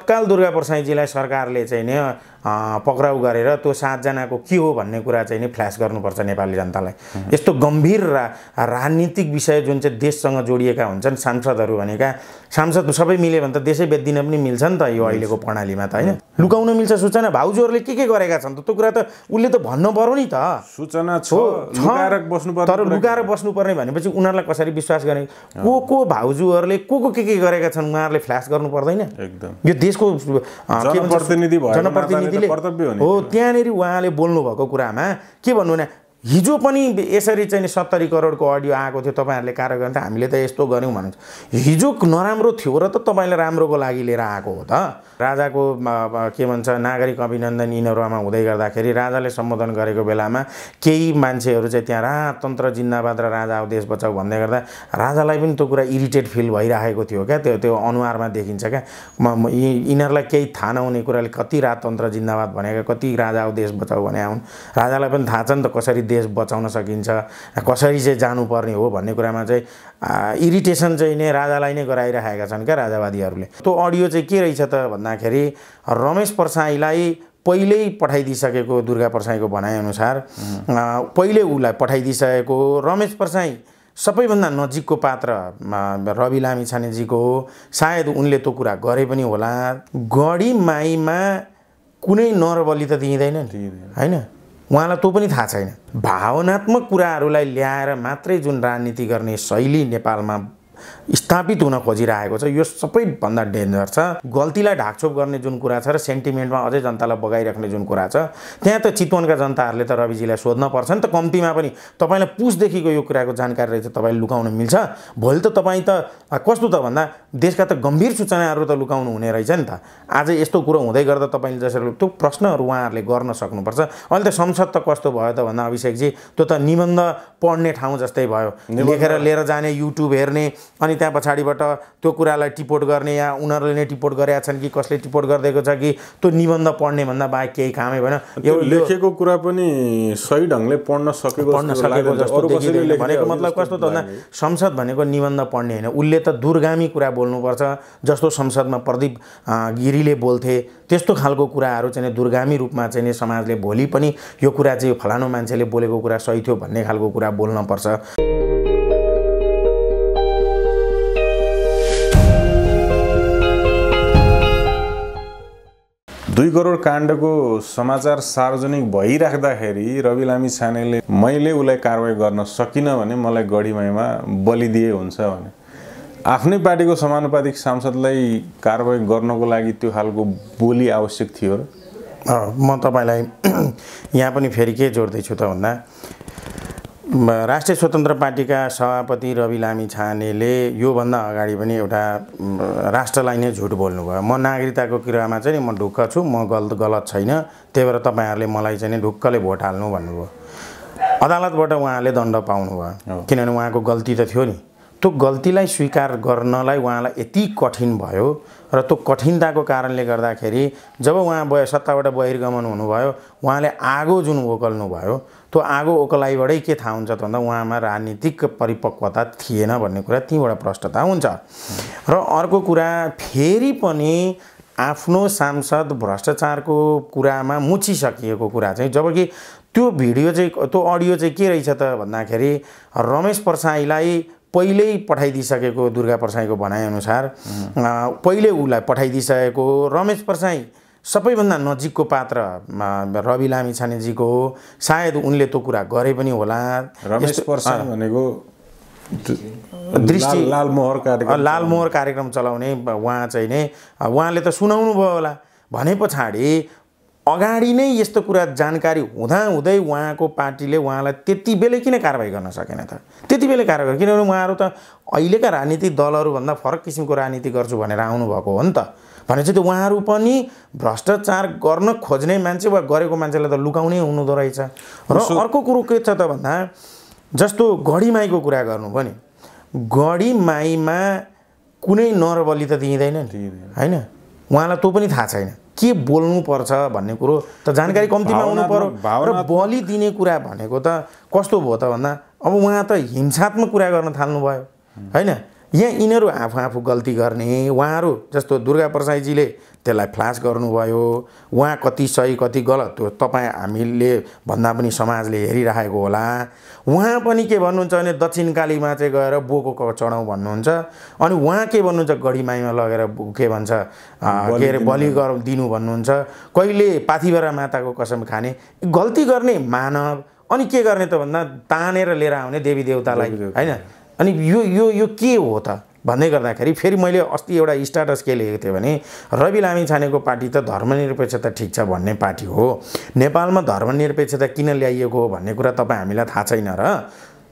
तत्काल दुर्गा प्रसाईजीलाई सरकारले चाहिँ नि पक्राउ गरेर त्यो सातजनाको के हो भन्ने कुरा चाहिँ नि फ्ल्यास गर्नुपर्छ नेपाली जनतालाई यस्तो गम्भीर रा राजनीतिक विषय जुन चाहिँ देशसँग जोडिएका हुन्छन् सांसदहरू भनेका सांसद सबै मिल्यो भने त देशै बेच्दिन पनि मिल्छ नि त यो अहिलेको प्रणालीमा त होइन लुकाउन मिल्छ सूचना भाउजूहरूले के के गरेका छन् त त्यो कुरा त उसले त भन्नु पऱ्यो नि त सूचना छ तर लुकाएर बस्नुपर्ने भनेपछि उनीहरूलाई कसरी विश्वास गर्ने को को भाउजूहरूले को को के के गरेका छन् उहाँहरूले फ्ल्यास गर्नु पर्दैन एकदम देशको जनप्रतिनिधिले हो त्यहाँनिर उहाँले बोल्नु भएको कुरामा के भन्नु भने हिजो पनि यसरी चाहिँ सत्तरी करोडको अडियो आएको थियो तपाईँहरूले कार्य गर्दा हामीले त यस्तो गऱ्यौँ भन्नु हिजो नराम्रो थियो र त तपाईँले राम्रोको लागि लिएर आएको हो त राजाको के भन्छ नागरिक अभिनन्दन यिनीहरूमा हुँदै गर्दाखेरि राजाले सम्बोधन गरेको बेलामा केही मान्छेहरू चाहिँ त्यहाँ राजतन्त्र जिन्दाबाद र राजा अब देश बचाऊ भन्दै गर्दा राजालाई पनि त्यो कुरा इरिटेट फिल भइरहेको थियो क्या त्यो त्यो अनुहारमा देखिन्छ क्या म यिनीहरूलाई केही थाहा नहुने कुराले कति राजतन्त्र जिन्दाबाद भनेका कति राजा अब देश बचाऊ भने आउन् राजालाई पनि थाहा छ नि त कसरी देश बचाउन सकिन्छ कसरी चाहिँ जानुपर्ने हो भन्ने कुरामा चाहिँ इरिटेसन चाहिँ नै राजालाई नै गराइराखेका छन् क्या राजावादीहरूले त्यो अडियो चाहिँ के रहेछ त भन्दाखेरि रमेश परसाईलाई पहिल्यै पठाइदिइसकेको दुर्गा परसाईको भनाइअनुसार पहिले उसलाई पठाइदिइसकेको रमेश परसाई सबैभन्दा नजिकको पात्र रवि लामी छानेजीको हो सायद उनले त्यो कुरा गरे पनि होला गढी माईमा कुनै नरबली त दिइँदैन नि होइन उहाँलाई त्यो पनि थाहा छैन भावनात्मक कुराहरूलाई ल्याएर मात्रै जुन राजनीति गर्ने शैली नेपालमा स्थापित हुन खोजिरहेको छ यो सबैभन्दा डेन्जर छ गल्तीलाई ढाकछोप गर्ने जुन कुरा छ र सेन्टिमेन्टमा अझै जनतालाई बगाइराख्ने जुन कुरा छ त्यहाँ त चितवनका जनताहरूले त रविजीलाई सोध्न पर्छ नि त कम्तीमा पनि तपाईँलाई पुसदेखिको यो कुराको जानकारी रहेछ तपाईँले लुकाउन मिल्छ भोलि त तपाईँ त कस्तो त भन्दा देशका त गम्भीर सूचनाहरू त लुकाउनु हुने रहेछ नि त आज यस्तो कुरो हुँदै गर्दा तपाईँले जसरी त्यो प्रश्नहरू उहाँहरूले गर्न सक्नुपर्छ अहिले त संसद त कस्तो भयो त भन्दा अभिषेकजी त्यो त निबन्ध पढ्ने ठाउँ जस्तै भयो लेखेर लिएर जाने युट्युब हेर्ने अनि अनि त्यहाँ पछाडिबाट त्यो कुरालाई टिपोट गर्ने या उनीहरूले नै टिपोट गरेका छन् कि कसले टिपोट गरिदिएको छ कि त्यो निबन्ध पढ्ने भन्दा बाहेक केही कामै भएन यो लेखेको कुरा पनि सही ढङ्गले पढ्न सकेको पढ्न सकेको जस्तो भनेको मतलब कस्तो त भन्दा संसद भनेको निबन्ध पढ्ने होइन उसले त दुर्गामी कुरा बोल्नुपर्छ जस्तो संसदमा प्रदीप गिरीले बोल्थे त्यस्तो खालको कुराहरू चाहिँ दुर्गामी रूपमा चाहिँ समाजले भोलि पनि यो कुरा चाहिँ फलानु मान्छेले बोलेको कुरा सही थियो भन्ने खालको कुरा बोल्नपर्छ दुई करोड काण्डको समाचार सार्वजनिक भइराख्दाखेरि रवि लामी छानेले मैले उसलाई कारवाही गर्न सकिनँ भने मलाई गढीमाईमा बलिदिए हुन्छ भने आफ्नै पार्टीको समानुपातिक सांसदलाई कारवाही गर्नको लागि त्यो खालको बोली आवश्यक थियो र म तपाईँलाई यहाँ पनि फेरि के जोड्दैछु त भन्दा राष्ट्रिय स्वतन्त्र पार्टीका सभापति रवि लामी छानेले योभन्दा अगाडि पनि एउटा राष्ट्रलाई नै झुट बोल्नुभयो म नागरिकताको कुरामा चाहिँ म ढुक्क छु म गलत गलत छैन त्यही भएर तपाईँहरूले मलाई चाहिँ ढुक्कले भोट हाल्नु भन्नुभयो अदालतबाट उहाँले दण्ड पाउनु भयो किनभने उहाँको गल्ती त थियो नि त्यो गल्तीलाई स्वीकार गर्नलाई उहाँलाई यति कठिन भयो र त्यो कठिनताको कारणले गर्दाखेरि जब उहाँ बय सत्ताबाट बहिर्गमन हुनुभयो उहाँले आगो जुन ओकल्नुभयो त्यो आगो ओकलाइबाटै के थाहा हुन्छ त भन्दा उहाँमा राजनीतिक परिपक्वता थिएन भन्ने कुरा त्यहीँबाट प्रष्टता हुन्छ र अर्को कुरा फेरि पनि आफ्नो सांसद भ्रष्टाचारको कुरामा मुछिसकिएको कुरा चाहिँ जबकि त्यो भिडियो चाहिँ त्यो अडियो चाहिँ के रहेछ त भन्दाखेरि रमेश परसाईलाई पहिल्यै पठाइदिइसकेको दुर्गा प्रसाईको भनाइअनुसार पहिले उसलाई पठाइदिइसकेको रमेश प्रसाई सबैभन्दा नजिकको पात्र रवि लामी छानेजीको हो सायद उनले त्यो कुरा गरे पनि होला रमेश प्रसाई भनेको दृष्टि लालमोहर कार्यक्रम लालमोहर कार्यक्रम चलाउने उहाँ चाहिँ नै उहाँले त सुनाउनु भयो होला भने पछाडि अगाडि नै यस्तो कुरा जानकारी हुँदाहुँदै उहाँको पार्टीले उहाँलाई त्यति बेलै किन कारवाही गर्न सकेन त त्यति बेलै कारवाही किनभने उहाँहरू त अहिलेका राजनीतिक दलहरूभन्दा फरक किसिमको राजनीति गर्छु भनेर आउनुभएको हो नि त भनेपछि त उहाँहरू पनि भ्रष्टाचार गर्न खोज्ने मान्छे वा गरेको मान्छेलाई त लुकाउनै हुनुहुँदो रहेछ र अर्को कुरो के छ त भन्दा जस्तो गढीमाईको कुरा गर्नु पनि गढीमाईमा कुनै नरबली त दिइँदैन नि होइन उहाँलाई त्यो पनि थाहा छैन के बोल्नुपर्छ भन्ने कुरो त जानकारी कम्तीमा आउनु पऱ्यो र बलि दिने कुरा भनेको त कस्तो भयो त भन्दा अब उहाँ त हिंसात्मक कुरा गर्न भयो होइन यहाँ यिनीहरू आफू आफू गल्ती गर्ने उहाँहरू जस्तो दुर्गा प्रसाईजीले त्यसलाई फ्लास गर्नुभयो उहाँ कति सही कति गलत त्यो तपाईँ हामीले भन्दा पनि समाजले हेरिराखेको होला उहाँ पनि के भन्नुहुन्छ भने दक्षिणकालीमा चाहिँ गएर बोको चढाउँ भन्नुहुन्छ अनि उहाँ के भन्नुहुन्छ गढीमाईमा लगेर के भन्छ के अरे बलि गर दिनु भन्नुहुन्छ कहिले पाथिबेरा माताको कसम खाने गल्ती गर्ने मानव अनि के गर्ने त भन्दा तानेर लिएर आउने देवी देवतालाई होइन अनि यो यो यो के हो त भन्दै गर्दाखेरि फेरि मैले अस्ति एउटा स्टाटस के लेखेको थिएँ भने रवि लामी छानेको पार्टी त धर्मनिरपेक्षता ठिक छ भन्ने पार्टी हो नेपालमा धर्मनिरपेक्षता किन ल्याइएको हो भन्ने कुरा तपाईँ हामीलाई थाहा छैन र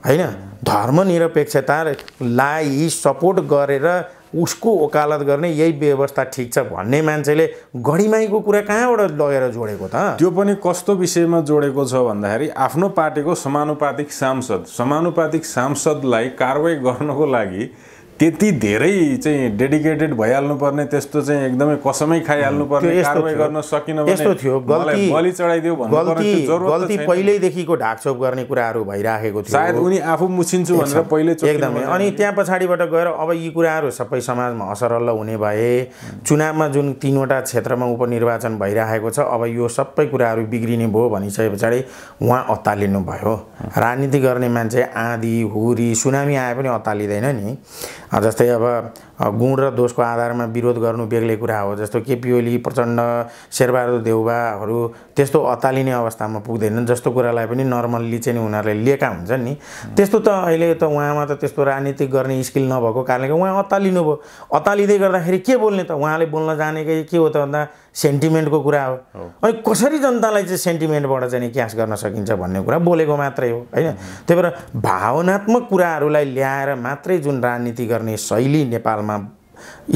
होइन धर्मनिरपेक्षतालाई सपोर्ट गरेर उसको ओकालत गर्ने यही व्यवस्था ठिक छ भन्ने मान्छेले गढीमाईको कुरा कहाँबाट लगेर जोडेको त त्यो पनि कस्तो विषयमा जोडेको छ भन्दाखेरि आफ्नो पार्टीको समानुपातिक सांसद समानुपातिक सांसदलाई कारवाही गर्नको लागि त्यति धेरै चाहिँ डेडिकेटेड भइहाल्नुपर्ने त्यस्तो चाहिँ एकदमै कसमै पर्ने पर्ने गर्न सकिन यस्तो थियो गल्ती पहिल्यैदेखिको ढाकछोप गर्ने कुराहरू भइराखेको थियो सायद उनी आफू मुछिन्छु भनेर पहिले एकदमै अनि त्यहाँ पछाडिबाट गएर अब यी कुराहरू सबै समाजमा असरल्ल हुने भए चुनावमा जुन तिनवटा क्षेत्रमा उपनिर्वाचन भइराखेको छ अब यो सबै कुराहरू बिग्रिने भयो भनिसके पछाडि उहाँ अत्तालिनु भयो राजनीति गर्ने मान्छे आँधी हुरी सुनामी आए पनि अत्तालिँदैन नि जस्तै अब गुण र दोषको आधारमा विरोध गर्नु बेग्लै कुरा हो जस्तो केपी ओली प्रचण्ड शेरबहादुर देउबाहरू त्यस्तो अतालिने अवस्थामा पुग्दैनन् जस्तो कुरालाई पनि नर्मल्ली चाहिँ उनीहरूले लिएका हुन्छन् नि त्यस्तो त अहिले त उहाँमा त त्यस्तो राजनीतिक गर्ने स्किल नभएको कारणले उहाँ अतालिनु भयो अतालिँदै गर्दाखेरि के बोल्ने त उहाँले बोल्न जानेकै के हो त भन्दा सेन्टिमेन्टको कुरा हो अनि कसरी जनतालाई चाहिँ सेन्टिमेन्टबाट चाहिँ क्यास गर्न सकिन्छ भन्ने कुरा बोलेको मात्रै हो होइन त्यही भएर भावनात्मक कुराहरूलाई ल्याएर मात्रै जुन राजनीति गर्ने शैली नेपालमा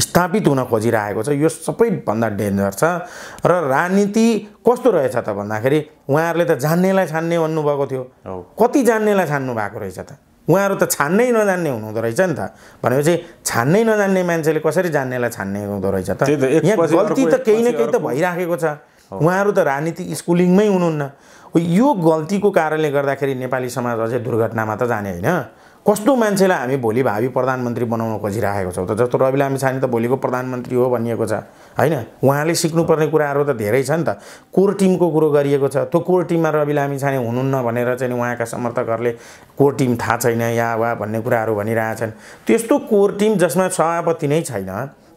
स्थापित हुन खोजिरहेको छ यो सबैभन्दा डेन्जर छ र राजनीति कस्तो रहेछ त भन्दाखेरि उहाँहरूले त जान्नेलाई छान्ने भन्नुभएको थियो कति जान्नेलाई छान्नु भएको रहेछ त उहाँहरू त छान्नै नजान्ने हुनुहुँदो रहेछ नि त भनेपछि छान्नै नजान्ने मान्छेले कसरी जान्नेलाई छान्ने हुँदो रहेछ त यहाँ गल्ती त केही न केही त भइराखेको छ उहाँहरू त राजनीति स्कुलिङमै हुनुहुन्न यो गल्तीको कारणले गर्दाखेरि नेपाली समाज अझै दुर्घटनामा त जाने होइन कस्तो मान्छेलाई हामी भोलि भावी प्रधानमन्त्री बनाउन खोजिराखेको छौँ त जस्तो रवि लामी लामिछाने त भोलिको प्रधानमन्त्री हो भनिएको छ होइन उहाँले सिक्नुपर्ने कुराहरू त धेरै छ नि त कोर टिमको कुरो गरिएको छ त्यो कोर टिममा रवि लामी छाने हुनुहुन्न भनेर चाहिँ उहाँका समर्थकहरूले कोर टिम थाहा छैन या वा भन्ने कुराहरू भनिरहेछन् त्यस्तो कोर टिम जसमा सभापति नै छैन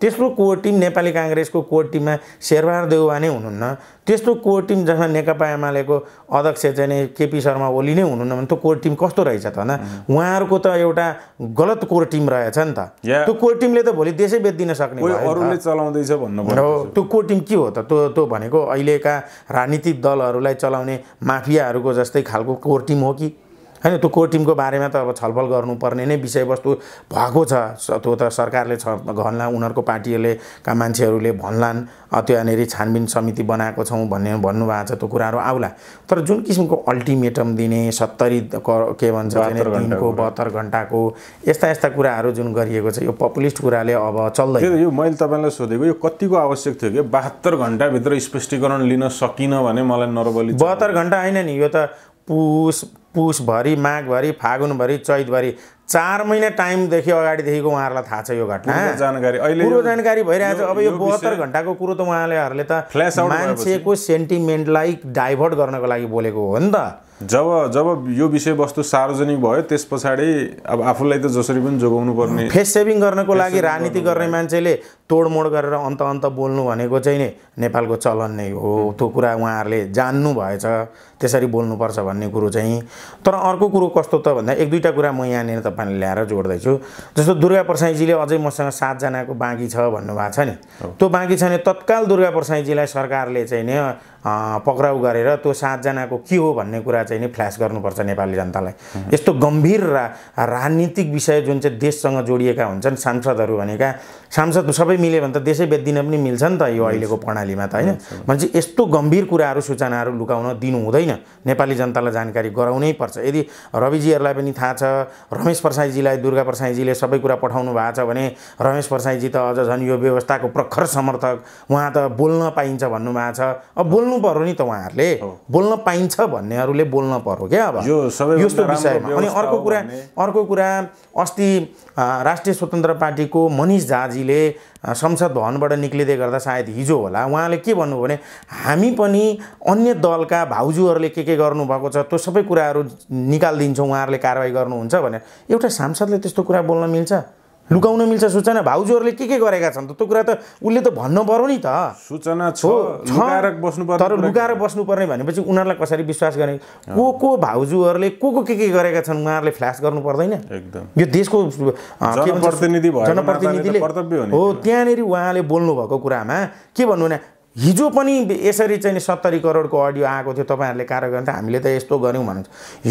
तेस्रो कोर टिम नेपाली काङ्ग्रेसको कोर टिममा शेरबहादुर देउवा नै हुनुहुन्न त्यस्तो कोर टिम जसमा नेकपा एमालेको अध्यक्ष चाहिँ केपी शर्मा ओली नै हुनुहुन्न भने त्यो कोर टिम कस्तो रहेछ त होइन उहाँहरूको त एउटा गलत कोर टिम रहेछ नि त त्यो कोर टिमले त भोलि देशै बेच्दिन सक्ने अरूले चलाउँदैछ भन्नु त्यो कोर टिम के हो त त्यो त्यो भनेको अहिलेका राजनीतिक दलहरूलाई चलाउने माफियाहरूको जस्तै खालको कोर टिम हो कि होइन त्यो कोर टिमको बारेमा त अब छलफल गर्नुपर्ने नै विषयवस्तु भएको छ त्यो त सरकारले छ घन्ला उनीहरूको पार्टीहरूले का मान्छेहरूले भन्लान् त्यो छानबिन समिति बनाएको छौँ भन्ने भन्नुभएको छ त्यो कुराहरू आउला तर जुन किसिमको अल्टिमेटम दिने सत्तरी के भन्छ दिनको बहत्तर घन्टाको यस्ता यस्ता कुराहरू जुन गरिएको छ यो पपुलिस्ट कुराले अब चल्दैन यो मैले तपाईँलाई सोधेको यो कतिको आवश्यक थियो कि बहत्तर घन्टाभित्र स्पष्टीकरण लिन सकिनँ भने मलाई नरबली बहत्तर घन्टा होइन नि यो त पुस पुसभरि माघभरि फागुनभरि चैतभरि चार महिना टाइमदेखि अगाडिदेखिको उहाँहरूलाई थाहा छ यो घटना जानकारी अहिले पूर्व जानकारी भइरहेको छ अब यो बहत्तर घन्टाको कुरो त उहाँलेहरूले त मान्छेको सेन्टिमेन्टलाई डाइभर्ट गर्नको लागि बोलेको हो नि त जब जब यो विषयवस्तु सार्वजनिक भयो त्यस पछाडि अब आफूलाई त जसरी पनि जोगाउनु पर्ने फेस सेभिङ गर्नको लागि राजनीति गर्ने मान्छेले तोडमोड गरेर अन्त अन्त बोल्नु भनेको चाहिँ नै नेपालको चलन नै हो त्यो कुरा उहाँहरूले जान्नु भएछ त्यसरी बोल्नुपर्छ भन्ने कुरो चाहिँ तर अर्को कुरो कस्तो त भन्दा एक दुईवटा कुरा म यहाँनिर तपाईँले ल्याएर जोड्दैछु जस्तो दुर्गा प्रसाईजीले अझै मसँग सातजनाको बाँकी छ भन्नुभएको छ नि त्यो बाँकी छ भने तत्काल दुर्गा प्रसाईजीलाई सरकारले चाहिँ नि पक्राउ गरेर त्यो सातजनाको के हो भन्ने कुरा चाहिँ नि फ्ल्यास गर्नुपर्छ नेपाली जनतालाई यस्तो गम्भीर रा राजनीतिक विषय जुन चाहिँ देशसँग जोडिएका हुन्छन् सांसदहरू भनेका सांसद सबै मिल्यो भने त देशै बेच्दिन पनि मिल्छ नि त यो अहिलेको प्रणालीमा त होइन भनेपछि यस्तो गम्भीर कुराहरू सूचनाहरू लुकाउन दिनु हुँदैन नेपाली जनतालाई जानकारी गराउनै पर्छ यदि रविजीहरूलाई पनि थाहा छ रमेश प्रसाईजीलाई दुर्गा प्रसाईजीले सबै कुरा पठाउनु भएको छ भने रमेश प्रसाईजी त अझ झन् यो व्यवस्थाको प्रखर समर्थक उहाँ त बोल्न पाइन्छ भन्नुभएको छ अब बोल्नु पऱ्यो नि त उहाँहरूले बोल्न पाइन्छ भन्नेहरूले बोल्न पऱ्यो क्या अब यस्तो विषयमा अनि अर्को कुरा अर्को कुरा अस्ति राष्ट्रिय स्वतन्त्र पार्टीको मनिष झाजी नेताजीले संसद भवनबाट निक्लिँदै गर्दा सायद हिजो होला उहाँले के भन्नुभयो भने हामी पनि अन्य दलका भाउजूहरूले के के गर्नुभएको छ त्यो सबै कुराहरू निकालिदिन्छौँ उहाँहरूले कारवाही गर्नुहुन्छ भनेर एउटा सांसदले त्यस्तो कुरा बोल्न मिल्छ लुकाउन मिल्छ सूचना भाउजूहरूले के के गरेका छन् त त्यो कुरा त उसले त भन्नु पर्यो नि त सूचना छ बस्नु पर्यो तर लुकाएर बस्नुपर्ने भनेपछि उनीहरूलाई कसरी विश्वास गर्ने को को भाउजूहरूले को को के के गरेका छन् उहाँहरूले फ्ल्यास गर्नु पर्दैन एकदम यो देशको जनप्रतिनिधिले हो त्यहाँनिर उहाँले बोल्नु भएको कुरामा के भन्नु भने हिजो पनि यसरी चाहिँ सत्तरी करोडको अडियो आएको थियो तपाईँहरूले कार्य गर्नु हामीले त यस्तो गऱ्यौँ भन्छ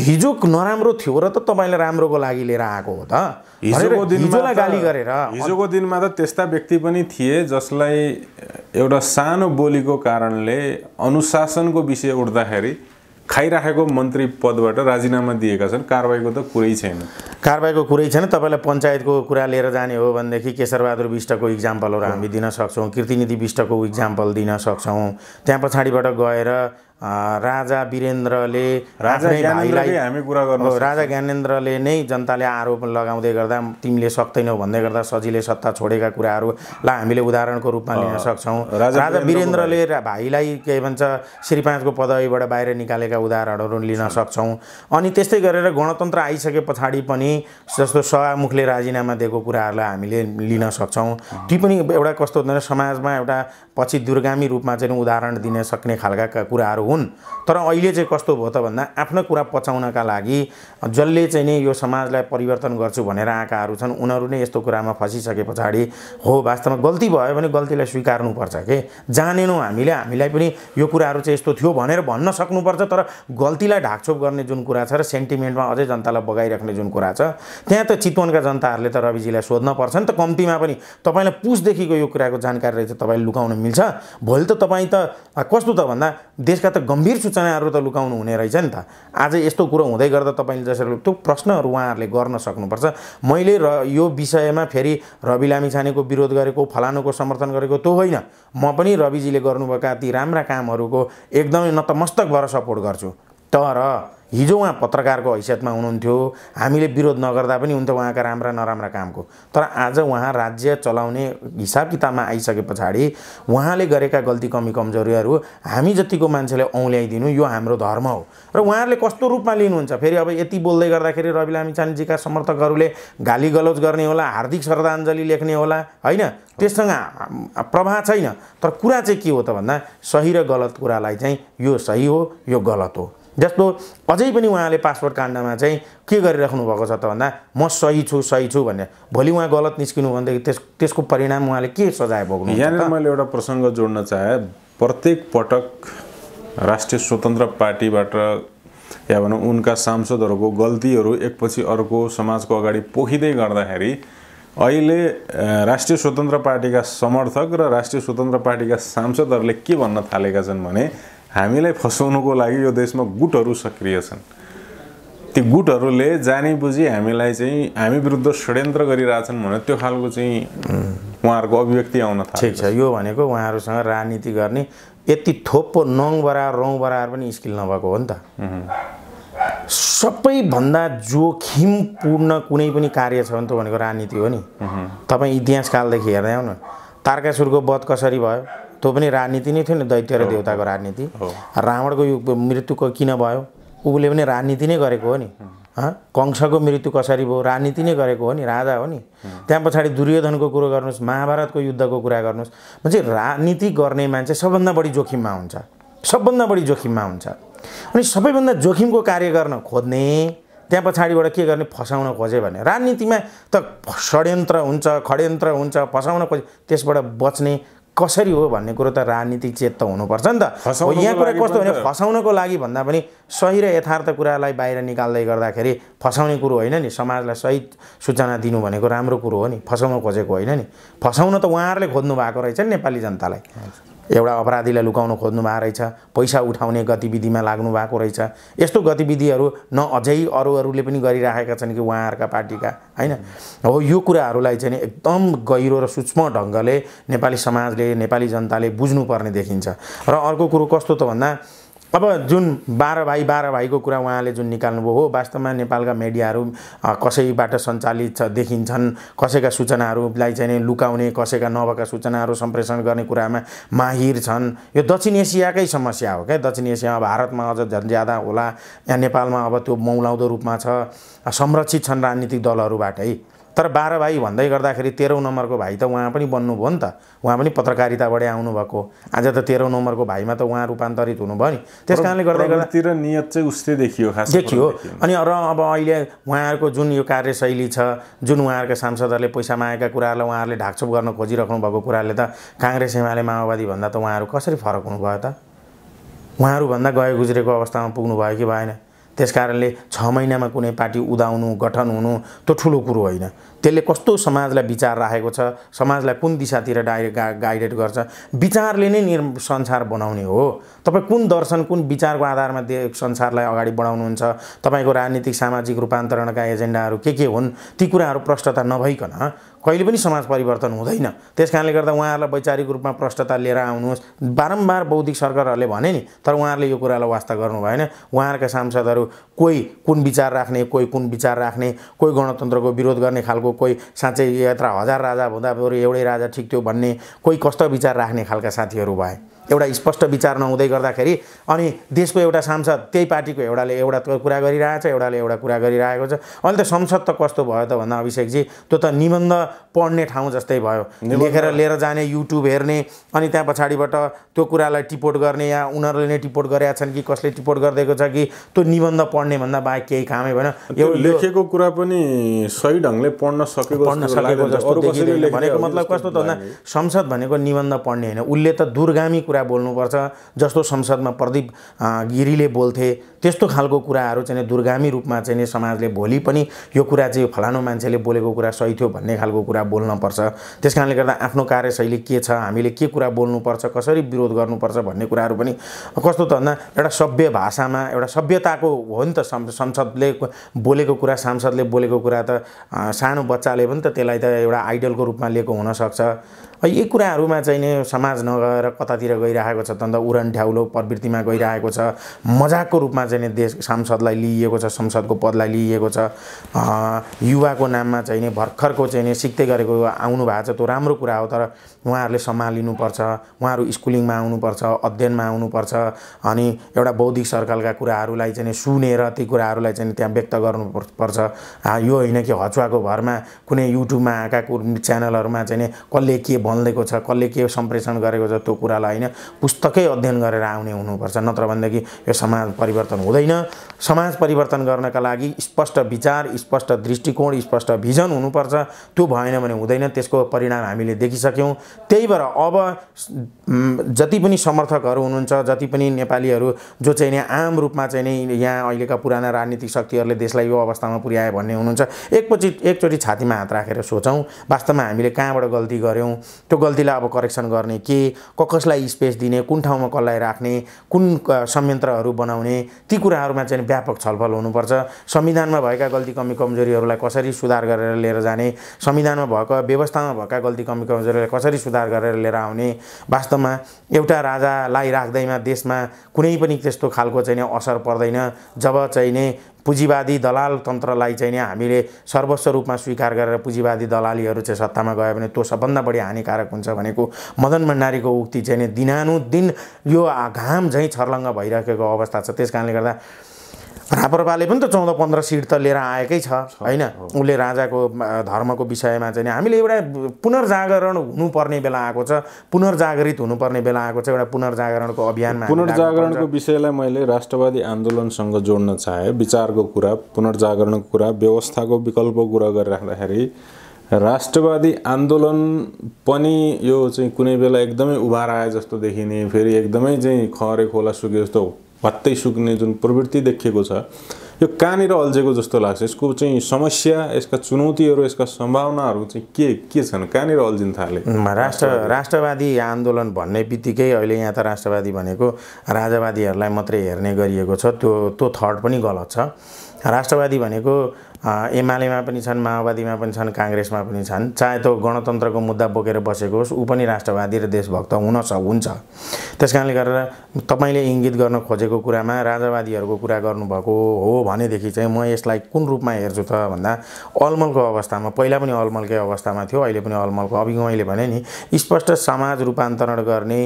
हिजो नराम्रो थियो र त तपाईँले राम्रोको लागि लिएर आएको हो त हिजोको दिनमा गाली गरेर हिजोको दिनमा त त्यस्ता व्यक्ति पनि थिए जसलाई एउटा सानो बोलीको कारणले अनुशासनको विषय उठ्दाखेरि खाइराखेको मन्त्री पदबाट राजीनामा दिएका छन् कारवाहीको त कुरै छैन कारवाहीको कुरै छैन तपाईँलाई पञ्चायतको कुरा लिएर जाने हो भनेदेखि केशरबहादुर विष्टको इक्जाम्पलहरू हामी दिन सक्छौँ कृतिनिधि विष्टको इक्जाम्पल दिन सक्छौँ त्यहाँ पछाडिबाट गएर राजा वीरेन्द्रले भाइलाई हामी कुरा गर्नु राजा ज्ञानेन्द्रले नै जनताले आरोप लगाउँदै गर्दा तिमीले सक्दैनौ भन्दै गर्दा सजिलै सत्ता छोडेका कुराहरूलाई हामीले उदाहरणको रूपमा लिन सक्छौँ राजा वीरेन्द्रले भाइलाई के भन्छ श्री पाँचको पदवीबाट बाहिर निकालेका उदाहरणहरू लिन सक्छौँ अनि त्यस्तै गरेर गणतन्त्र आइसके पछाडि पनि जस्तो सभामुखले राजीनामा दिएको कुराहरूलाई हामीले लिन सक्छौँ ती पनि एउटा कस्तो हुँदैन समाजमा एउटा पछि दुर्गामी रूपमा चाहिँ उदाहरण दिन सक्ने खालका कुराहरू हुन् तर अहिले चाहिँ कस्तो भयो त भन्दा आफ्नो कुरा पचाउनका लागि जसले चाहिँ नि यो समाजलाई परिवर्तन गर्छु भनेर आएकाहरू छन् उनीहरू नै यस्तो कुरामा फँसिसके पछाडि हो वास्तवमा गल्ती भयो भने गल्तीलाई स्वीकार्नुपर्छ के जानेनौँ हामीले हामीलाई पनि यो कुराहरू चाहिँ यस्तो थियो भनेर भन्न सक्नुपर्छ तर गल्तीलाई ढाकछोप गर्ने जुन कुरा छ र सेन्टिमेन्टमा अझै जनतालाई बगाइराख्ने जुन कुरा छ त्यहाँ त चितवनका जनताहरूले त रविजीलाई सोध्न पर्छ नि त कम्तीमा पनि तपाईँलाई पुसदेखिको यो कुराको जानकारी रहेछ तपाईँले लुकाउन मिल्छ भोलि त तपाईँ त कस्तो त भन्दा देशका त गम्भीर सूचनाहरू त लुकाउनु हुने रहेछ नि त आज यस्तो कुरो हुँदै गर्दा तपाईँले जसरी त्यो प्रश्नहरू उहाँहरूले गर्न सक्नुपर्छ मैले र यो विषयमा फेरि रवि लामिछानेको विरोध गरेको फलानुको समर्थन गरेको त्यो होइन म पनि रविजीले गर्नुभएका ती राम्रा कामहरूको एकदमै नतमस्तक भएर सपोर्ट गर्छु तर हिजो उहाँ पत्रकारको हैसियतमा हुनुहुन्थ्यो हामीले विरोध नगर्दा पनि हुन्थ्यो उहाँका राम्रा नराम्रा कामको तर आज उहाँ राज्य चलाउने हिसाब किताबमा आइसके पछाडि उहाँले गरेका गल्ती कमी कमजोरीहरू हामी जतिको मान्छेले औँल्याइदिनु यो हाम्रो धर्म हो र उहाँहरूले कस्तो रूपमा लिनुहुन्छ फेरि अब यति बोल्दै गर्दाखेरि रवि लामिछानेजीका समर्थकहरूले गाली गलोज गर्ने होला हार्दिक श्रद्धाञ्जली लेख्ने होला होइन त्यससँग प्रभाव छैन तर कुरा चाहिँ के हो त भन्दा सही र गलत कुरालाई चाहिँ यो सही हो यो गलत हो जस्तो अझै पनि उहाँले पासपोर्ट काण्डमा चाहिँ के गरिराख्नु भएको छ त भन्दा म सही छु सही छु भन्ने भोलि उहाँ गलत निस्किनु भनेदेखि त्यस त्यसको परिणाम उहाँले के सजाय भोग्नु यहाँनिर मैले एउटा प्रसङ्ग जोड्न चाहे प्रत्येक पटक राष्ट्रिय स्वतन्त्र पार्टीबाट या भनौँ उनका सांसदहरूको गल्तीहरू एकपछि अर्को समाजको अगाडि पोखिँदै गर्दाखेरि अहिले राष्ट्रिय स्वतन्त्र पार्टीका समर्थक र राष्ट्रिय स्वतन्त्र पार्टीका सांसदहरूले के भन्न थालेका छन् भने हामीलाई फसाउनुको लागि यो देशमा गुटहरू सक्रिय छन् ती गुटहरूले जानी बुझी हामीलाई चाहिँ हामी विरुद्ध षड्यन्त्र गरिरहेछन् भनेर त्यो खालको चाहिँ उहाँहरूको अभिव्यक्ति आउन थाल्छ ठिक छ यो भनेको उहाँहरूसँग राजनीति गर्ने यति थोप्पो नङ बराबर रौँ बराबर पनि स्किल नभएको हो नि त सबैभन्दा जोखिमपूर्ण कुनै पनि कार्य छ भने त भनेको राजनीति हो नि तपाईँ इतिहासकालदेखि हेर्दै आउनु तारकासुरको वध कसरी भयो त्यो पनि राजनीति नै थियो नि दैत्य र देवताको राजनीति रावणको यो मृत्युको किन भयो उसले पनि राजनीति नै गरेको हो नि कंसको मृत्यु कसरी भयो राजनीति नै गरेको हो नि राजा हो नि त्यहाँ पछाडि दुर्योधनको कुरो गर्नुहोस् महाभारतको युद्धको कुरा गर्नुहोस् चाहिँ राजनीति गर्ने मान्छे सबभन्दा बढी जोखिममा हुन्छ सबभन्दा बढी जोखिममा हुन्छ अनि सबैभन्दा जोखिमको कार्य गर्न खोज्ने त्यहाँ पछाडिबाट के गर्ने फसाउन खोजे भने राजनीतिमा त षड्यन्त्र हुन्छ खड्यन्त्र हुन्छ फसाउन खोजे त्यसबाट बच्ने कसरी हो भन्ने कुरो त राजनीतिक चेत त हुनुपर्छ नि त यहाँ कुरा कस्तो भने फसाउनको लागि भन्दा पनि सही र यथार्थ कुरालाई बाहिर निकाल्दै गर्दाखेरि फसाउने कुरो होइन नि समाजलाई सही सूचना दिनु भनेको राम्रो कुरो हो नि फसाउन खोजेको होइन नि फसाउन त उहाँहरूले खोज्नु भएको रहेछ नि नेपाली जनतालाई एउटा अपराधीलाई लुकाउन खोज्नुभएको रहेछ पैसा उठाउने गतिविधिमा लाग्नु भएको रहेछ यस्तो गतिविधिहरू न अझै अरू अरूले पनि गरिराखेका छन् कि उहाँहरूका पार्टीका होइन हो यो कुराहरूलाई चाहिँ एकदम गहिरो र सूक्ष्म ढङ्गले नेपाली समाजले नेपाली जनताले बुझ्नुपर्ने देखिन्छ र अर्को कुरो कस्तो त भन्दा अब जुन बाह्र भाइ बाह्र भाइको कुरा उहाँले जुन निकाल्नुभयो हो वास्तवमा नेपालका मिडियाहरू कसैबाट सञ्चालित छ देखिन्छन् कसैका सूचनाहरूलाई चाहिँ लुकाउने कसैका नभएका सूचनाहरू सम्प्रेषण गर्ने कुरामा माहिर छन् यो दक्षिण एसियाकै समस्या हो क्या दक्षिण एसियामा भारतमा अझ झन् ज्यादा होला यहाँ नेपालमा अब त्यो मौलाउँदो रूपमा छ संरक्षित छन् राजनीतिक दलहरूबाट है तर बाह्र भाइ भन्दै गर्दाखेरि तेह्रौँ नम्बरको भाइ त उहाँ पनि बन्नुभयो नि त उहाँ पनि पत्रकारिताबाटै आउनुभएको आज त तेह्रौँ नम्बरको भाइमा त उहाँ रूपान्तरित हुनुभयो नि त्यस कारणले गर्दा गर्दातिर नियत चाहिँ उस्तै देखियो खास देखियो अनि र अब अहिले उहाँहरूको जुन यो कार्यशैली छ जुन उहाँहरूका सांसदहरूले पैसा मागेका कुराहरूलाई उहाँहरूले ढाकछोप गर्न खोजिराख्नु भएको कुराले त काङ्ग्रेस एमाले भन्दा त उहाँहरू कसरी फरक हुनुभयो त उहाँहरूभन्दा गए गुज्रेको अवस्थामा पुग्नुभयो कि भएन त्यस कारणले छ महिनामा कुनै पार्टी उदाउनु गठन हुनु त्यो ठुलो कुरो होइन त्यसले कस्तो समाजलाई विचार राखेको छ समाजलाई कुन दिशातिर डाइरे गा गाइडेड गर्छ विचारले नै निर् संसार बनाउने हो तपाईँ कुन दर्शन कुन विचारको आधारमा दे संसारलाई अगाडि बढाउनुहुन्छ तपाईँको राजनीतिक सामाजिक रूपान्तरणका एजेन्डाहरू के के हुन् ती कुराहरू प्रष्टता नभइकन कहिले पनि समाज परिवर्तन हुँदैन त्यस कारणले गर्दा उहाँहरूलाई वैचारिक रूपमा प्रष्टता लिएर आउनुहोस् बारम्बार बौद्धिक सरकारहरूले भने नि तर उहाँहरूले यो कुरालाई वास्ता गर्नु भएन उहाँहरूका सांसदहरू कोही कुन विचार राख्ने कोही कुन विचार राख्ने कोही गणतन्त्रको विरोध गर्ने खालको तपाईँको कोही साँच्चै यत्र हजार राजा हुँदा बरु एउटै राजा ठिक थियो भन्ने कोही कस्तो विचार राख्ने खालका साथीहरू भए एउटा स्पष्ट विचार नहुँदै गर्दाखेरि अनि देशको एउटा सांसद त्यही पार्टीको एउटाले एउटा कुरा गरिरहेछ एउटाले एउटा कुरा गरिरहेको छ अहिले त संसद त कस्तो भयो त भन्दा अभिषेकजी त्यो त निबन्ध पढ्ने ठाउँ जस्तै भयो लेखेर लिएर जाने युट्युब हेर्ने अनि त्यहाँ पछाडिबाट त्यो कुरालाई टिपोट गर्ने या उनीहरूले नै टिपोट गरेका छन् कि कसले टिपोट गरिदिएको छ कि त्यो निबन्ध पढ्ने भन्दा बाहेक केही कामै भएन एउटा लेखेको कुरा पनि सही ढङ्गले पढ्न सकेको पढ्न सकेको जस्तो भनेको मतलब कस्तो त भन्दा संसद भनेको निबन्ध पढ्ने होइन उसले त दुर्गामी कुरा कुरा बोल्नुपर्छ जस्तो संसदमा प्रदीप गिरीले बोल्थे त्यस्तो खालको कुराहरू चाहिँ दुर्गामी रूपमा चाहिँ समाजले भोलि पनि यो कुरा चाहिँ फलानु मान्छेले बोलेको कुरा सही थियो भन्ने खालको कुरा बोल्नपर्छ त्यस कारणले गर्दा आफ्नो कार्यशैली के छ हामीले के कुरा बोल्नुपर्छ कसरी विरोध गर्नुपर्छ भन्ने कुराहरू पनि कस्तो त भन्दा एउटा सभ्य भाषामा एउटा सभ्यताको हो नि त संसदले बोलेको कुरा सांसदले बोलेको कुरा त सानो बच्चाले पनि त त्यसलाई त एउटा आइडलको रूपमा लिएको हुनसक्छ यी कुराहरूमा चाहिँ नि समाज नगएर कतातिर गइरहेको छ त अन्त उरन ठ्याउलो प्रवृत्तिमा गइरहेको छ मजाकको रूपमा चाहिँ नि देश सांसदलाई लिइएको छ संसदको पदलाई लिइएको छ युवाको नाममा चाहिँ नि भर्खरको चाहिँ नि सिक्दै गरेको आउनु भएको छ त्यो राम्रो कुरा हो तर उहाँहरूले सम्हालिनुपर्छ उहाँहरू स्कुलिङमा आउनुपर्छ अध्ययनमा आउनुपर्छ अनि एउटा बौद्धिक सर्कलका कुराहरूलाई चाहिँ सुनेर ती कुराहरूलाई चाहिँ त्यहाँ व्यक्त गर्नु पर्छ यो होइन कि हचुवाको भरमा कुनै युट्युबमा आएका च्यानलहरूमा चाहिँ कसले के भनिदिएको छ कसले के सम्प्रेषण गरेको छ त्यो कुरालाई होइन पुस्तकै अध्ययन गरेर आउने हुनुपर्छ नत्र भनेदेखि यो समाज परिवर्तन हुँदैन समाज परिवर्तन गर्नका लागि स्पष्ट विचार स्पष्ट दृष्टिकोण स्पष्ट भिजन हुनुपर्छ त्यो भएन भने हुँदैन त्यसको परिणाम हामीले देखिसक्यौँ त्यही भएर अब जति पनि समर्थकहरू हुनुहुन्छ जति पनि नेपालीहरू जो चाहिँ नि आम रूपमा चाहिँ नि यहाँ अहिलेका पुराना राजनीतिक शक्तिहरूले देशलाई यो अवस्थामा पुर्याए भन्ने हुनुहुन्छ एकपछि एकचोटि छातीमा हात राखेर सोचौँ वास्तवमा हामीले कहाँबाट गल्ती गऱ्यौँ त्यो गल्तीलाई अब करेक्सन गर्ने के क कसलाई स्पेस दिने कुन ठाउँमा कसलाई राख्ने कुन संयन्त्रहरू बनाउने ती कुराहरूमा चाहिँ व्यापक छलफल हुनुपर्छ संविधानमा भएका गल्ती कमी कमजोरीहरूलाई कसरी सुधार गरेर लिएर जाने संविधानमा भएको व्यवस्थामा भएका गल्ती कमी कमजोरीलाई कसरी सुधार गरेर लिएर आउने वास्तवमा एउटा राजालाई राख्दैमा देशमा कुनै पनि त्यस्तो खालको चाहिँ असर पर्दैन जब चाहिँ पुँजीवादी दलाल तन्त्रलाई चाहिँ नि हामीले सर्वस्व रूपमा स्वीकार गरेर पुँजीवादी दलालीहरू चाहिँ सत्तामा गयो भने त्यो सबभन्दा बढी हानिकारक हुन्छ भनेको मदन भण्डारीको उक्ति चाहिँ नि दिनानुदिन यो घाम झैँ छर्लङ्ग भइरहेको अवस्था छ त्यस कारणले गर्दा राप्रपाले पनि त चौध पन्ध्र सिट त लिएर आएकै छ होइन उसले राजाको धर्मको विषयमा चाहिँ हामीले एउटा पुनर्जागरण हुनुपर्ने बेला आएको छ पुनर्जागरित हुनुपर्ने बेला आएको छ एउटा पुनर्जागरणको अभियानमा पुनर्जागरणको विषयलाई मैले राष्ट्रवादी आन्दोलनसँग जोड्न चाहेँ विचारको कुरा पुनर्जागरणको कुरा व्यवस्थाको विकल्पको कुरा गरिराख्दाखेरि राष्ट्रवादी आन्दोलन पनि यो चाहिँ कुनै बेला एकदमै उभार आए जस्तो देखिने फेरि एकदमै चाहिँ खरे खोला सुके जस्तो भत्तै सुक्ने जुन प्रवृत्ति देखिएको छ यो कहाँनिर अल्झेको जस्तो लाग्छ यसको चाहिँ समस्या यसका चुनौतीहरू यसका सम्भावनाहरू चाहिँ के के छन् कहाँनिर अल्झिन थाले राष्ट्र राष्ट्रवादी आन्दोलन भन्ने बित्तिकै अहिले यहाँ त राष्ट्रवादी भनेको राजावादीहरूलाई मात्रै हेर्ने गरिएको छ त्यो त्यो थर्ड पनि गलत छ राष्ट्रवादी भनेको एमालेमा पनि छन् माओवादीमा पनि छन् काङ्ग्रेसमा पनि छन् चाहे त्यो गणतन्त्रको मुद्दा बोकेर बसेको होस् ऊ पनि राष्ट्रवादी र देशभक्त हुन स हुन्छ त्यस कारणले गरेर तपाईँले इङ्गित गर्न खोजेको कुरामा राजावादीहरूको कुरा गर्नुभएको हो भनेदेखि चाहिँ म यसलाई कुन रूपमा हेर्छु त भन्दा अलमलको अवस्थामा पहिला पनि अलमलकै अवस्थामा थियो अहिले पनि अलमलको अघि मैले भने नि स्पष्ट समाज रूपान्तरण गर्ने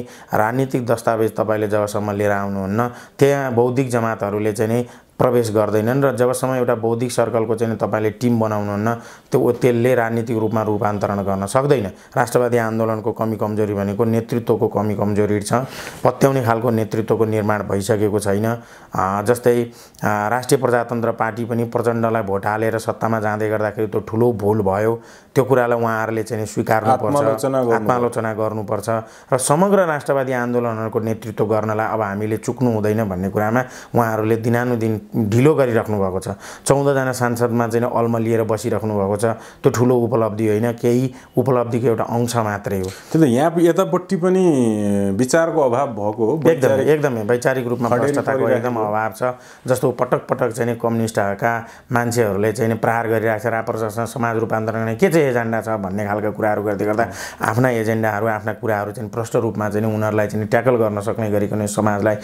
राजनीतिक दस्तावेज तपाईँले जबसम्म लिएर आउनुहुन्न त्यहाँ बौद्धिक जमातहरूले चाहिँ नि प्रवेश गर्दैनन् र जबसम्म एउटा बौद्धिक सर्कलको चाहिँ तपाईँले टिम बनाउनुहुन्न त्यो त्यसले राजनीतिक रूपमा रूपान्तरण गर्न सक्दैन राष्ट्रवादी आन्दोलनको कमी कमजोरी भनेको नेतृत्वको कमी कमजोरी छ पत्याउने खालको नेतृत्वको निर्माण भइसकेको छैन जस्तै राष्ट्रिय प्रजातन्त्र पार्टी पनि प्रचण्डलाई भोट हालेर सत्तामा जाँदै गर्दाखेरि त्यो ठुलो भुल भयो त्यो कुरालाई उहाँहरूले चाहिँ स्वीकार्नुपर्छ आत्मालोचना गर्नुपर्छ र समग्र राष्ट्रवादी आन्दोलनहरूको नेतृत्व गर्नलाई अब हामीले चुक्नु हुँदैन भन्ने कुरामा उहाँहरूले दिनानुदिन ढिलो गरिराख्नु भएको छ चौधजना सांसदमा चाहिँ अल्म लिएर बसिराख्नु भएको छ त्यो ठुलो उपलब्धि होइन केही उपलब्धिको एउटा अंश मात्रै हो त्यो त यहाँ यतापट्टि पनि विचारको अभाव भएको हो एकदमै एकदमै वैचारिक रूपमा भ्रष्टताको एकदम अभाव छ जस्तो पटक पटक चाहिँ कम्युनिस्टका मान्छेहरूले चाहिँ प्रहार गरिरहेको छ राप्रशासन समाज रूपान्तरण के चाहिँ एजेन्डा छ भन्ने खालका कुराहरू गर्दै गर्दा आफ्ना एजेन्डाहरू आफ्ना कुराहरू चाहिँ प्रष्ट रूपमा चाहिँ उनीहरूलाई चाहिँ ट्याकल गर्न सक्ने गरिकन समाजलाई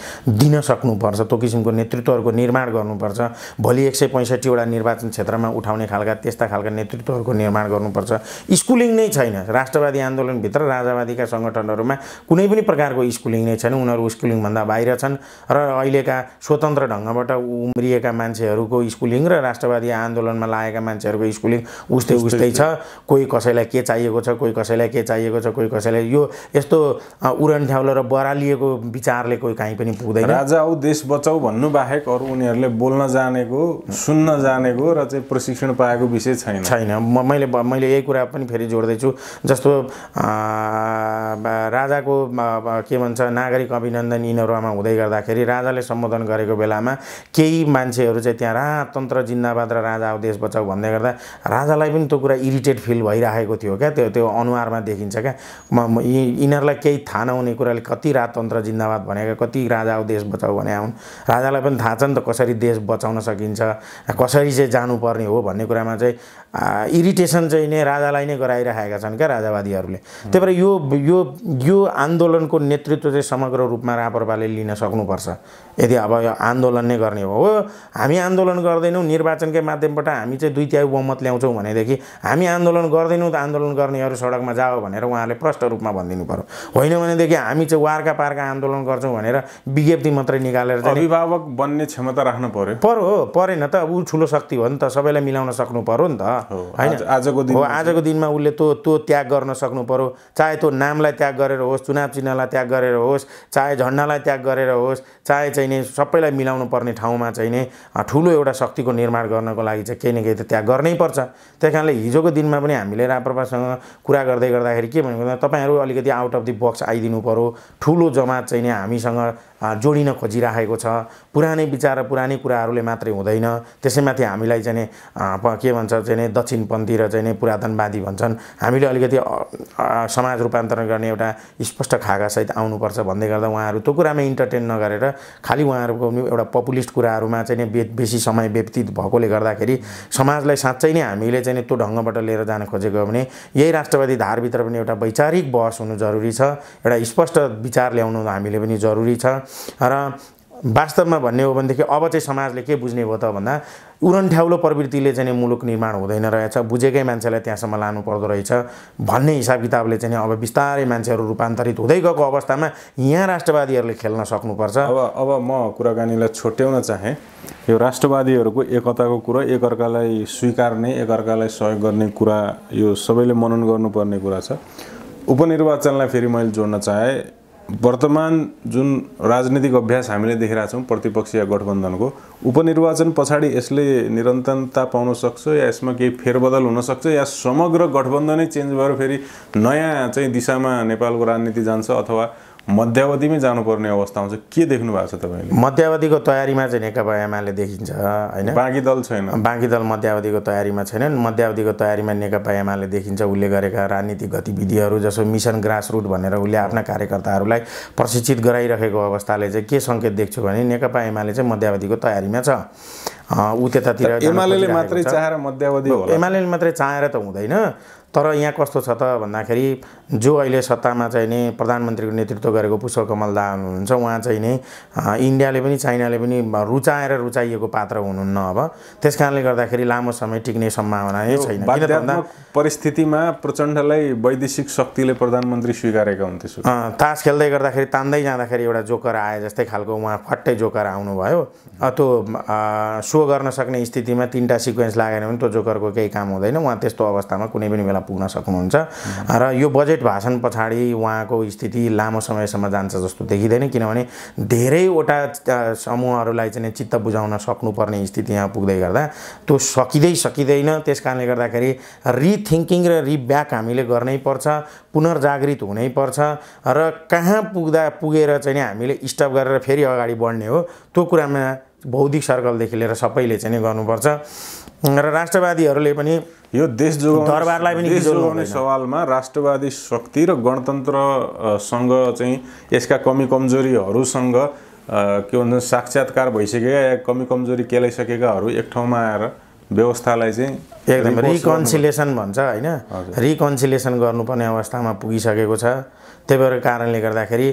दिन सक्नुपर्छ त्यो किसिमको नेतृत्वहरूको निर्माण निर्माण गर्नुपर्छ भोलि एक सय पैँसठीवटा निर्वाचन क्षेत्रमा उठाउने खालका त्यस्ता खालका नेतृत्वहरूको निर्माण गर्नुपर्छ स्कुलिङ नै छैन राष्ट्रवादी आन्दोलनभित्र राजावादीका सङ्गठनहरूमा कुनै पनि प्रकारको स्कुलिङ नै छैन उनीहरू स्कुलिङभन्दा बाहिर छन् र अहिलेका स्वतन्त्र ढङ्गबाट उम्रिएका मान्छेहरूको स्कुलिङ र राष्ट्रवादी आन्दोलनमा लागेका मान्छेहरूको स्कुलिङ उस्तै उस्तै छ कोही कसैलाई के चाहिएको छ कोही कसैलाई के चाहिएको छ कोही कसैलाई यो यस्तो उरन ठ्याउलो र बरालिएको विचारले कोही काहीँ पनि पुग्दैन राजा औ देश बचाऊ भन्नु बाहेक अरू उनीहरूले हामीले बोल्न जानेको सुन्न जानेको र चाहिँ प्रशिक्षण पाएको विषय छैन छैन मैले मैले यही कुरा पनि फेरि जोड्दैछु जस्तो राजाको के भन्छ नागरिक अभिनन्दन यिनीहरूमा हुँदै गर्दाखेरि राजाले सम्बोधन गरेको बेलामा केही मान्छेहरू चाहिँ त्यहाँ राजतन्त्र जिन्दाबाद र राजा देश बचाऊ भन्दै गर्दा राजालाई पनि त्यो कुरा इरिटेट फिल भइरहेको थियो क्या त्यो त्यो अनुहारमा देखिन्छ क्या म यिनीहरूलाई केही थाहा नहुने कुराले कति राजतन्त्र जिन्दाबाद भनेका कति राजा देश बचाऊ भने आउन् राजालाई पनि थाहा छ नि त कसरी कसरी देश बचाउन सकिन्छ कसरी चाहिँ जानुपर्ने हो भन्ने कुरामा चाहिँ इरिटेसन चाहिँ नै राजालाई नै गराइराखेका छन् क्या राजावादीहरूले त्यही भएर यो यो यो आन्दोलनको नेतृत्व चाहिँ समग्र रूपमा रापरपाले लिन सक्नुपर्छ यदि अब यो आन्दोलन नै गर्ने हो हामी आन्दोलन गर्दैनौँ निर्वाचनकै माध्यमबाट हामी चाहिँ दुई तिहाई बहुमत ल्याउँछौँ भनेदेखि हामी आन्दोलन गर्दैनौँ त आन्दोलन गर्नेहरू सडकमा जाओ भनेर उहाँहरूले प्रष्ट रूपमा भनिदिनु पऱ्यो होइन भनेदेखि हामी चाहिँ वार्का पार्का आन्दोलन गर्छौँ भनेर विज्ञप्ति मात्रै निकालेर अभिभावक बन्ने क्षमता राख्नु पर्यो पर हो परेन त अब ऊ ठुलो शक्ति हो नि त सबैलाई मिलाउन सक्नु पऱ्यो नि त होइन आजको दिन हो आजको दिनमा उसले त्यो त्यो त्याग गर्न सक्नु पऱ्यो चाहे त्यो नामलाई त्याग गरेर होस् चुनाव चिन्हलाई त्याग गरेर होस् चाहे झन्डालाई त्याग गरेर होस् चाहे चाहिँ नि सबैलाई मिलाउनु पर्ने ठाउँमा चाहिँ नि ठुलो एउटा शक्तिको निर्माण गर्नको लागि चाहिँ केही न केही त त्याग गर्नै पर्छ त्यही कारणले हिजोको दिनमा पनि हामीले राप्रपासँग कुरा गर्दै गर्दाखेरि के भनेको तपाईँहरू अलिकति आउट अफ दि बक्स आइदिनु पर्यो ठुलो जमात चाहिँ नि हामीसँग जोडिन खोजिराखेको छ पुरानै विचार र पुरानै कुराहरूले मात्रै हुँदैन त्यसैमाथि हामीलाई चाहिँ के भन्छ चाहिँ दक्षिणपन्थी र चाहिँ पुरातनवादी भन्छन् हामीले अलिकति समाज रूपान्तरण गर्ने एउटा स्पष्ट खाकासहित आउनुपर्छ भन्दै गर्दा उहाँहरू त्यो कुरामा इन्टरटेन नगरेर खालि उहाँहरूको एउटा पपुलिस्ट कुराहरूमा चाहिँ बे बेसी समय व्यतीत भएकोले गर्दाखेरि समाजलाई साँच्चै नै हामीले चाहिँ त्यो ढङ्गबाट लिएर जान खोजेको हो भने यही राष्ट्रवादी धारभित्र पनि एउटा वैचारिक बहस हुनु जरुरी छ एउटा स्पष्ट विचार ल्याउनु हामीले पनि जरुरी छ र वास्तवमा भन्ने हो भनेदेखि अब चाहिँ समाजले के बुझ्ने भयो त भन्दा उरन्ठ्याउलो प्रवृत्तिले चाहिँ मुलुक निर्माण हुँदैन रहेछ बुझेकै मान्छेलाई त्यहाँसम्म लानु पर्दो रहेछ भन्ने हिसाब किताबले चाहिँ अब बिस्तारै मान्छेहरू रूपान्तरित हुँदै गएको अवस्थामा यहाँ राष्ट्रवादीहरूले खेल्न सक्नुपर्छ अब अब म कुराकानीलाई छुट्याउन चाहेँ यो राष्ट्रवादीहरूको एकताको कुरा एकअर्कालाई स्वीकार्ने एकअर्कालाई सहयोग गर्ने कुरा यो सबैले मनन गर्नुपर्ने कुरा छ उपनिर्वाचनलाई फेरि मैले जोड्न चाहेँ वर्तमान जुन राजनीतिक अभ्यास हामीले देखिरहेको छौँ प्रतिपक्षीय गठबन्धनको उपनिर्वाचन पछाडि यसले निरन्तरता पाउन सक्छ या यसमा केही फेरबदल हुनसक्छ या समग्र गठबन्धनै चेन्ज भएर फेरि नयाँ चाहिँ दिशामा नेपालको राजनीति जान्छ अथवा मध्यावधिमै जानुपर्ने अवस्था आउँछ के देख्नु भएको छ तपाईँले मध्यावधिको तयारीमा चाहिँ नेकपा एमाले देखिन्छ होइन बाँकी दल छैन बाँकी दल मध्यावधिको तयारीमा छैनन् मध्यावधिको तयारीमा नेकपा एमाले देखिन्छ उसले गरेका राजनीतिक गतिविधिहरू जसो मिसन ग्रास रुट भनेर उसले आफ्ना कार्यकर्ताहरूलाई प्रशिक्षित गराइरहेको अवस्थाले चाहिँ के सङ्केत देख्छु भने नेकपा एमाले चाहिँ मध्यावधिको तयारीमा छ ऊ त्यतातिर एमाले मात्रै चाहेर मध्यावधि एमाले मात्रै चाहेर त हुँदैन तर यहाँ कस्तो छ त भन्दाखेरि जो अहिले सत्तामा चाहिँ नि प्रधानमन्त्रीको नेतृत्व गरेको पुष्प कमल दाहाल हुनुहुन्छ उहाँ चाहिँ नि इन्डियाले पनि चाइनाले पनि रुचाएर रुचाइएको पात्र हुनुहुन्न अब त्यस कारणले गर्दाखेरि लामो समय टिक्ने सम्भावना नै छैन परिस्थितिमा प्रचण्डलाई वैदेशिक शक्तिले प्रधानमन्त्री स्वीकारेका हुन्थ्यो तास खेल्दै गर्दाखेरि तान्दै जाँदाखेरि एउटा जोकर आए जस्तै खालको उहाँ फट्टै जोकर आउनुभयो त्यो सो गर्न सक्ने स्थितिमा तिनवटा सिक्वेन्स लागेन भने त्यो जोकरको केही काम हुँदैन उहाँ त्यस्तो अवस्थामा कुनै पनि बेला स्थानमा पुग्न सक्नुहुन्छ र यो बजेट भाषण पछाडि उहाँको स्थिति लामो समयसम्म जान्छ जस्तो देखिँदैन किनभने धेरैवटा समूहहरूलाई चाहिँ चित्त बुझाउन सक्नुपर्ने स्थिति यहाँ पुग्दै गर्दा त्यो सकिँदै सकिँदैन त्यस कारणले गर्दाखेरि रिथिङ्किङ र रिब्याक हामीले गर्नै पर्छ पुनर्जागृत हुनैपर्छ र कहाँ पुग्दा पुगेर चाहिँ हामीले स्टप गरेर फेरि अगाडि बढ्ने हो त्यो कुरामा बौद्धिक सर्कलदेखि लिएर सबैले चाहिँ नि गर्नुपर्छ र राष्ट्रवादीहरूले पनि यो देश दरबारलाई पनि देश जोगाउने सवालमा राष्ट्रवादी शक्ति र गणतन्त्रसँग चाहिँ यसका कमी कमजोरीहरूसँग के भन्छ साक्षात्कार भइसकेका या कमी कमजोरी केलाइसकेकाहरू एक ठाउँमा आएर व्यवस्थालाई चाहिँ एकदम रिकन्सिलेसन भन्छ होइन रिकन्सिलेसन गर्नुपर्ने अवस्थामा पुगिसकेको छ त्यही भएर कारणले गर्दाखेरि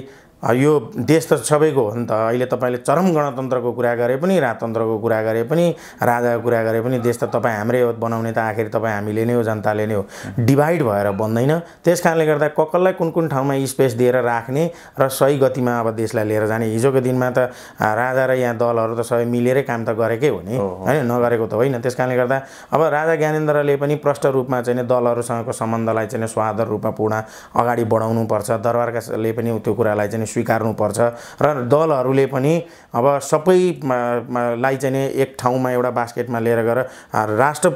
यो देश त सबैको हो नि त अहिले तपाईँले चरम गणतन्त्रको कुरा गरे पनि राजतन्त्रको कुरा गरे पनि राजाको कुरा गरे पनि देश त तपाईँ हाम्रै हो बनाउने त आखिर तपाईँ हामीले नै हो जनताले नै हो डिभाइड भएर बन्दैन त्यस कारणले गर्दा ककललाई कुन कुन ठाउँमा स्पेस दिएर राख्ने र सही गतिमा अब देशलाई लिएर जाने हिजोको दिनमा त राजा र यहाँ दलहरू त सबै मिलेरै काम त गरेकै हो नि होइन नगरेको त होइन त्यस कारणले गर्दा अब राजा ज्ञानेन्द्रले पनि प्रष्ट रूपमा चाहिँ दलहरूसँगको सम्बन्धलाई चाहिँ स्वादर रूपमा पूर्ण अगाडि बढाउनुपर्छ दरबारकाले पनि त्यो कुरालाई चाहिँ स्वीकार्नुपर्छ र दलहरूले पनि अब सबैलाई चाहिँ एक ठाउँमा एउटा बास्केटमा लिएर गएर राष्ट्र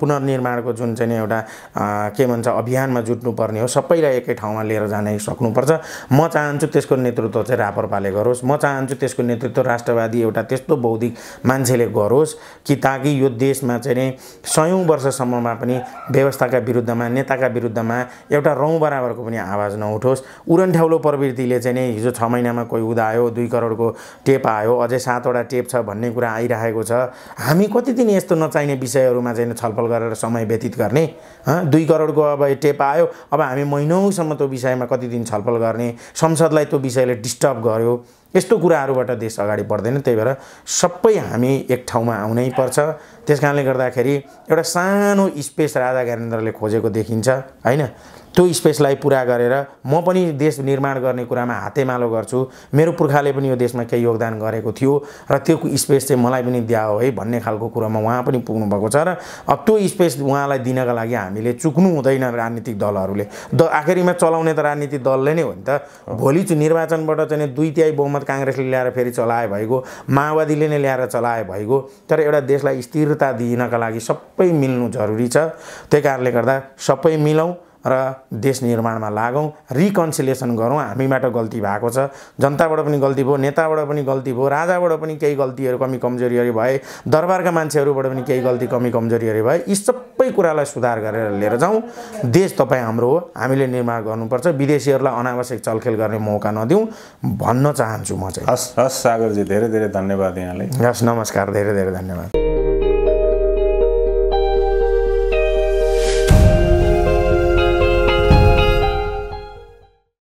पुनर्निर्माणको जुन चाहिँ एउटा के भन्छ अभियानमा जुट्नुपर्ने हो सबैलाई एकै ठाउँमा लिएर जान सक्नुपर्छ म चाहन्छु त्यसको नेतृत्व चाहिँ रापरपाले गरोस् म चाहन्छु त्यसको नेतृत्व राष्ट्रवादी एउटा त्यस्तो बौद्धिक मान्छेले गरोस् कि ताकि यो देशमा चाहिँ नै सयौँ वर्षसम्ममा पनि व्यवस्थाका विरुद्धमा नेताका विरुद्धमा एउटा रौँ बराबरको पनि आवाज नउठोस् उडनठ्याउलो प्रवृत्तिले चाहिँ नै हिजो छ महिनामा कोही उदायो दुई करोडको टेप आयो अझै सातवटा टेप छ भन्ने कुरा आइरहेको छ हामी कति दिन यस्तो नचाहिने विषयहरूमा चाहिँ छलफल गरेर समय व्यतीत गर्ने दुई करोडको अब टेप आयो अब हामी महिनौसम्म त्यो विषयमा कति दिन छलफल गर्ने संसदलाई त्यो विषयले डिस्टर्ब गर्यो यस्तो कुराहरूबाट देश अगाडि बढ्दैन त्यही भएर सबै हामी एक ठाउँमा आउनै पर्छ त्यस कारणले गर्दाखेरि एउटा सानो स्पेस राजा ज्ञानेन्द्रले खोजेको देखिन्छ होइन त्यो स्पेसलाई पुरा गरेर म पनि देश निर्माण गर्ने कुरामा हातेमालो गर्छु मेरो पुर्खाले पनि यो देशमा केही योगदान गरेको थियो र त्यो स्पेस चाहिँ मलाई पनि दिया है भन्ने खालको कुरामा उहाँ पनि पुग्नुभएको छ र अब त्यो स्पेस उहाँलाई दिनका लागि हामीले चुक्नु हुँदैन राजनीतिक दलहरूले द आखिरीमा चलाउने त राजनीतिक दलले नै हो नि त भोलि निर्वाचनबाट चाहिँ दुई तिहाई बहुमत काङ्ग्रेसले ल्याएर फेरि चलाए भएको माओवादीले नै ल्याएर चलाए भएको तर एउटा देशलाई स्थिरता दिनका लागि सबै मिल्नु जरुरी छ त्यही कारणले गर्दा सबै मिलौँ र देश निर्माणमा लागौँ रिकन्सिलेसन गरौँ हामीबाट गल्ती भएको छ जनताबाट पनि गल्ती भयो नेताबाट पनि गल्ती भयो राजाबाट पनि केही गल्तीहरू कमी कमजोरीहरू भए दरबारका मान्छेहरूबाट पनि केही गल्ती कमी कमजोरीहरू भए यी सबै कुरालाई सुधार गरेर लिएर जाउँ देश तपाईँ हाम्रो हो हामीले निर्माण गर्नुपर्छ विदेशीहरूलाई अनावश्यक चलखेल गर्ने मौका नदिउँ भन्न चाहन्छु म चाहिँ हस् हस् सागरजी धेरै धेरै धन्यवाद यहाँलाई हस् नमस्कार धेरै धेरै धन्यवाद